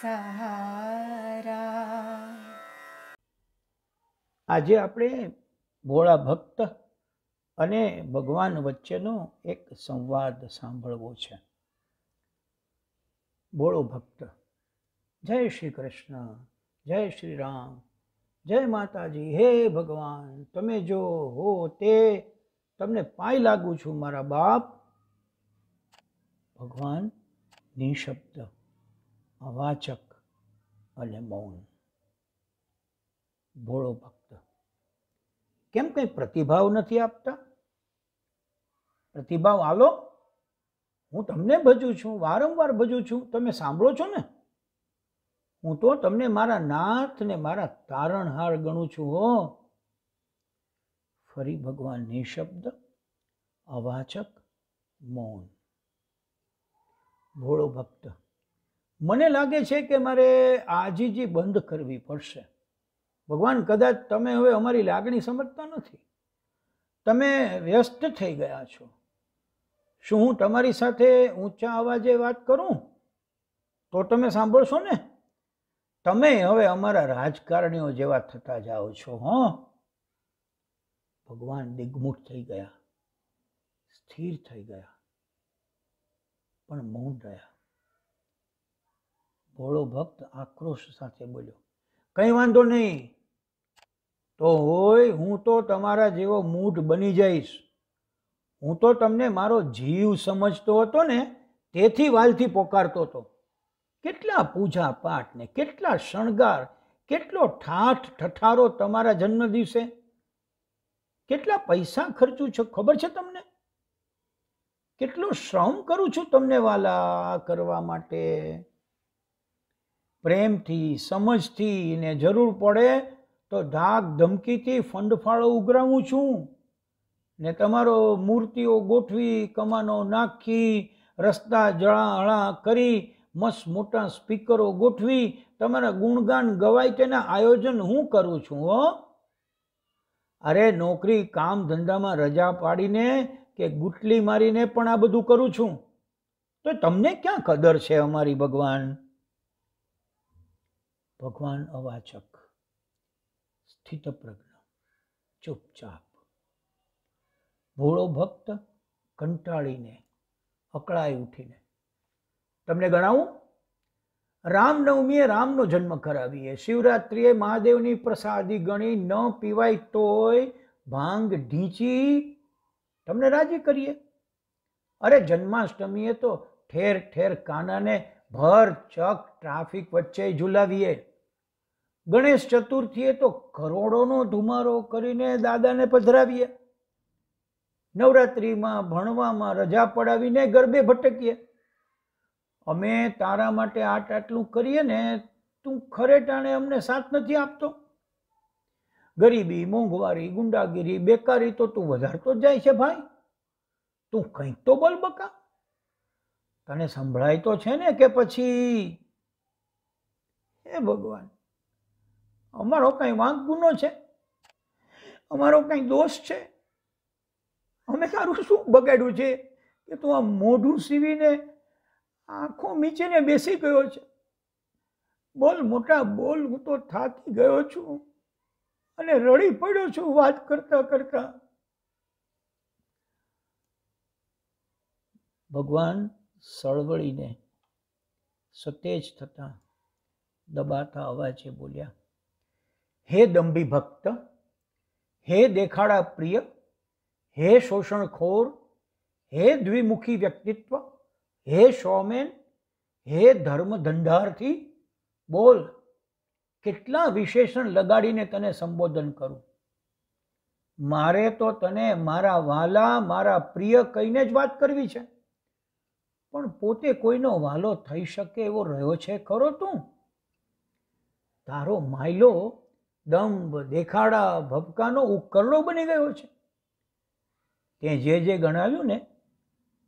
સહારા આજે આપણે ભોળા ભક્ત અને ભગવાન વચ્ચેનો એક સંવાદ સાંભળવો છે ભોળો ભક્ત જય શ્રી કૃષ્ણ જય શ્રી રામ જય માતાજી હે ભગવાન તમે જો હો તે તમને પાય લાગુ છું મારા બાપ ભગવાન નિઃશબ્દ અવાચક અને મૌન ભોળો ભક્ત કેમ કંઈ પ્રતિભાવ નથી આપતા પ્રતિભાવ આલો હું તમને ભજું છું વારંવાર ભજું છું તમે સાંભળો છો ને હું તો તમને મારા નાથને મારા તારણહાર ગણું છું હો ફરી ભગવાન નિશબ્દ અવાચક મૌન ભોળો ભક્ત મને લાગે છે કે મારે આજીજી બંધ કરવી પડશે ભગવાન કદાચ તમે હવે અમારી લાગણી સમજતા નથી તમે વ્યસ્ત થઈ ગયા છો શું હું તમારી સાથે ઊંચા અવાજે વાત કરું તો તમે સાંભળશો ને તમે હવે અમારા રાજકારણીઓ જેવા થતા જાઓ છો હો ભગવાન દિગ્મુખ થઈ ગયા સ્થિર થઈ ગયા પણ મૌન રહ્યા ભોળો ભક્ત આક્રોશ સાથે બોલ્યો કંઈ વાંધો નહીં તો હોય હું તો તમારા જેવો મૂઢ બની જઈશ હું તો તમને મારો જીવ સમજતો હતો ને તેથી વાલથી પોકારતો હતો કેટલા પૂજા પાઠ ને કેટલા શણગાર કેટલો ઠાઠ ઠઠારો તમારા જન્મ દિવસે કેટલા પૈસા ખર્ચું છું ખબર છે તમને કેટલો શ્રમ કરું છું તમને વાલા કરવા માટે પ્રેમથી સમજથી એને જરૂર પડે તો ધાક ધમકીથી ફંડફાળો ઉઘરાવું છું ને તમારો મૂર્તિઓ ગોઠવી કમાનો નાખી રસ્તા જળાહળા કરી મસ્ત મોટા સ્પીકરો ગોઠવી તમારા ગુણગાન ગવાય તેના આયોજન હું કરું છું હો અરે નોકરી કામ ધંધામાં રજા પાડીને કે ગુટલી મારીને પણ આ બધું કરું છું તો તમને ક્યાં કદર છે અમારી ભગવાન ભગવાન અવાચક સ્થિત સ્થિતપ્રજ્ઞ ચૂપચાપ ભોળો ભક્ત કંટાળીને અકળાઈ ઉઠીને તમને ગણાવું રામનવમીએ રામનો જન્મ કરાવીએ શિવરાત્રિએ મહાદેવની પ્રસાદી ગણી ન પીવાય તોય ભાંગ ઢીંચી તમને રાજી કરીએ અરે જન્માષ્ટમીએ તો ઠેર ઠેર કાનાને ભર ચક ટ્રાફિક વચ્ચે ઝુલાવીએ ગણેશ ચતુર્થીએ તો કરોડોનો ધુમારો કરીને દાદાને પધરાવીએ નવરાત્રિમાં ભણવામાં રજા પડાવીને ગરબે ભટકીએ અમે તારા માટે આટ આટલું કરીએ ને તું ખરેટાણે અમને સાથ નથી આપતો ગરીબી મોંઘવારી ગુંડાગીરી બેકારી તો તું વધારતો જ જાય છે ભાઈ તું કંઈક તો બોલ બકા તને સંભળાય તો છે ને કે પછી હે ભગવાન અમારો કંઈ વાંક ગુનો છે અમારો કંઈ દોષ છે અમે તારું શું બગાડ્યું છે કે તું આ મોઢું સીવીને આંખો મીચીને બેસી ગયો છે બોલ મોટા બોલ હું તો થાકી ગયો છું અને રડી પડ્યો છું વાત કરતા કરતા ભગવાન સળવળીને સતેજ થતા દબાતા અવાજે બોલ્યા હે દંભી ભક્ત હે દેખાડા પ્રિય હે શોષણખોર હે દ્વિમુખી વ્યક્તિત્વ હે શોમેન હે ધર્મ ધંધારથી બોલ કેટલા વિશેષણ લગાડીને તને સંબોધન કરું મારે તો તને મારા વાલા મારા પ્રિય કહીને જ વાત કરવી છે પણ પોતે કોઈનો વાલો થઈ શકે એવો રહ્યો છે ખરો તું તારો માયલો દંભ દેખાડા ભપકાનો ઉકરડો બની ગયો છે તે જે જે ગણાવ્યું ને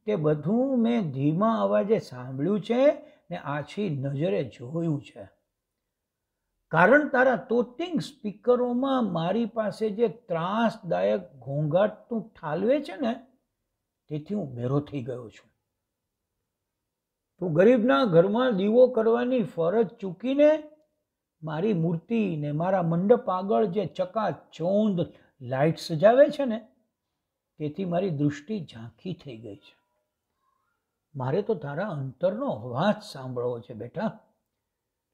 તે બધું મેં ધીમા અવાજે સાંભળ્યું છે ને આછી નજરે જોયું છે કારણ તારા તોતિંગ સ્પીકરોમાં મારી પાસે જે ત્રાસદાયક ઘોંઘાટ તું ઠાલવે છે ને તેથી હું બેરો થઈ ગયો છું તું ગરીબના ઘરમાં દીવો કરવાની ફરજ ચૂકીને મારી મૂર્તિ ને મારા મંડપ આગળ જે ચકાચોંદ લાઇટ સજાવે છે ને તેથી મારી દૃષ્ટિ ઝાંખી થઈ ગઈ છે મારે તો તારા અંતરનો અવાજ સાંભળવો છે બેટા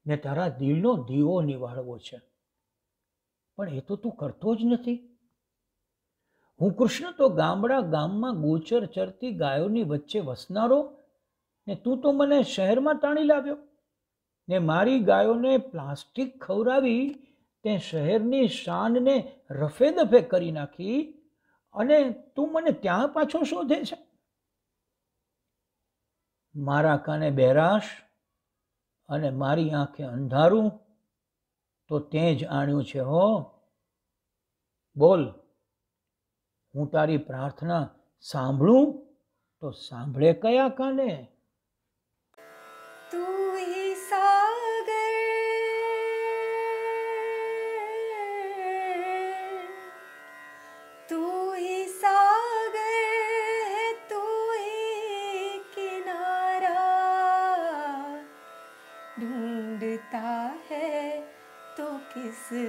ને તારા દિલનો દીવો નિવાળવો છે પણ એ તો તું કરતો જ નથી હું કૃષ્ણ તો ગામડા ગામમાં ગોચર ચરતી ગાયોની વચ્ચે વસનારો ને તું તો મને શહેરમાં તાણી લાવ્યો ને મારી ગાયોને પ્લાસ્ટિક ખવડાવી તે શહેરની શાનને રફે દફે કરી નાખી અને તું મને ત્યાં પાછો શોધે છે મારા કાને બેરાશ અને મારી આંખે અંધારું તો તે જ આણ્યું છે હો બોલ હું તારી પ્રાર્થના સાંભળું તો સાંભળે કયા કાને